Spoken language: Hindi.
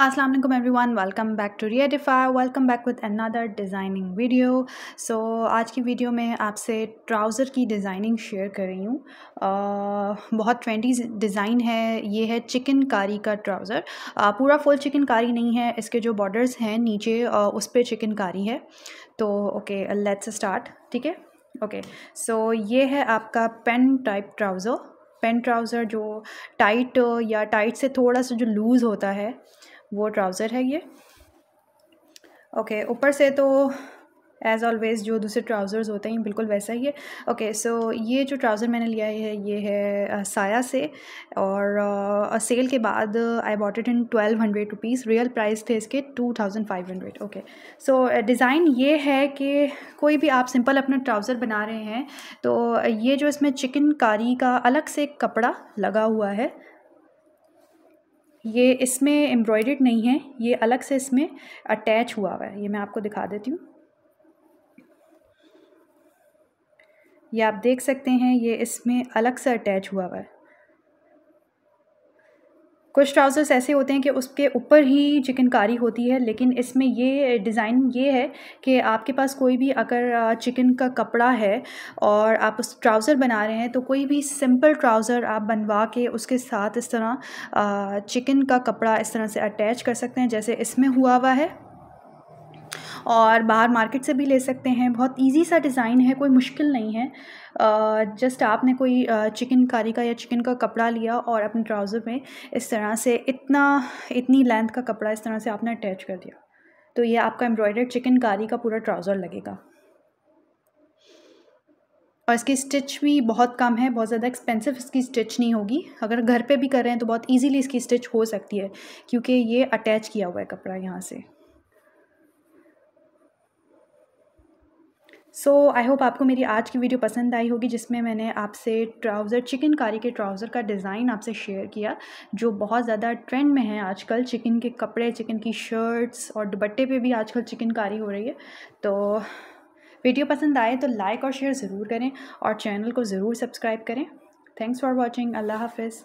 Aslam everyone welcome back to डिफा welcome back with another designing video so आज की वीडियो में आपसे ट्राउज़र की डिज़ाइनिंग शेयर कर रही हूँ बहुत ट्रेंडी डिज़ाइन है ये है चिकन कारी का ट्राउज़र पूरा फुल चिकन कारी नहीं है इसके जो बॉर्डर्स हैं नीचे आ, उस पर चिकन कारी है तो ओके लेट्स स्टार्ट ठीक है ओके सो ये है आपका pant type trouser pant trouser जो टाइट या टाइट से थोड़ा सा जो लूज़ होता है वो ट्राउज़र है ये ओके okay, ऊपर से तो एज़ ऑलवेज़ जो दूसरे ट्राउज़र्स होते हैं बिल्कुल वैसा ही है ओके okay, सो so ये जो ट्राउज़र मैंने लिया है ये है साया से और आ, सेल के बाद I bought it in twelve hundred rupees real price थे इसके two thousand five hundred okay so design ये है कि कोई भी आप सिंपल अपना ट्राउज़र बना रहे हैं तो ये जो इसमें चिकनकारी का अलग से कपड़ा लगा हुआ है ये इसमें एम्ब्रॉयडर्ड नहीं है ये अलग से इसमें अटैच हुआ हुआ है ये मैं आपको दिखा देती हूँ ये आप देख सकते हैं ये इसमें अलग से अटैच हुआ हुआ है कुछ ट्राउज़र्स ऐसे होते हैं कि उसके ऊपर ही चिकनकारी होती है लेकिन इसमें ये डिज़ाइन ये है कि आपके पास कोई भी अगर चिकन का कपड़ा है और आप उस ट्राउज़र बना रहे हैं तो कोई भी सिंपल ट्राउज़र आप बनवा के उसके साथ इस तरह चिकन का कपड़ा इस तरह से अटैच कर सकते हैं जैसे इसमें हुआ हुआ है और बाहर मार्केट से भी ले सकते हैं बहुत ईजी सा डिज़ाइन है कोई मुश्किल नहीं है जस्ट आपने कोई चिकन कारी का या चिकन का कपड़ा लिया और अपने ट्राउज़र में इस तरह से इतना इतनी लेंथ का कपड़ा इस तरह से आपने अटैच कर दिया तो ये आपका एम्ब्रॉयडर्ड चिकन कारी का पूरा ट्राउज़र लगेगा और इसकी स्टिच भी बहुत कम है बहुत ज़्यादा एक्सपेंसिव इसकी स्टिच नहीं होगी अगर घर पे भी कर रहे हैं तो बहुत इजीली इसकी स्टिच हो सकती है क्योंकि ये अटैच किया हुआ है कपड़ा यहाँ से सो आई होप आपको मेरी आज की वीडियो पसंद आई होगी जिसमें मैंने आपसे ट्राउज़र चिकन कारी के ट्राउज़र का डिज़ाइन आपसे शेयर किया जो बहुत ज़्यादा ट्रेंड में है आजकल चिकन के कपड़े चिकन की शर्ट्स और दुबट्टे पे भी आजकल चिकन कारी हो रही है तो वीडियो पसंद आए तो लाइक और शेयर ज़रूर करें और चैनल को ज़रूर सब्सक्राइब करें थैंक्स फॉर वॉचिंग अल्लाह हाफिज़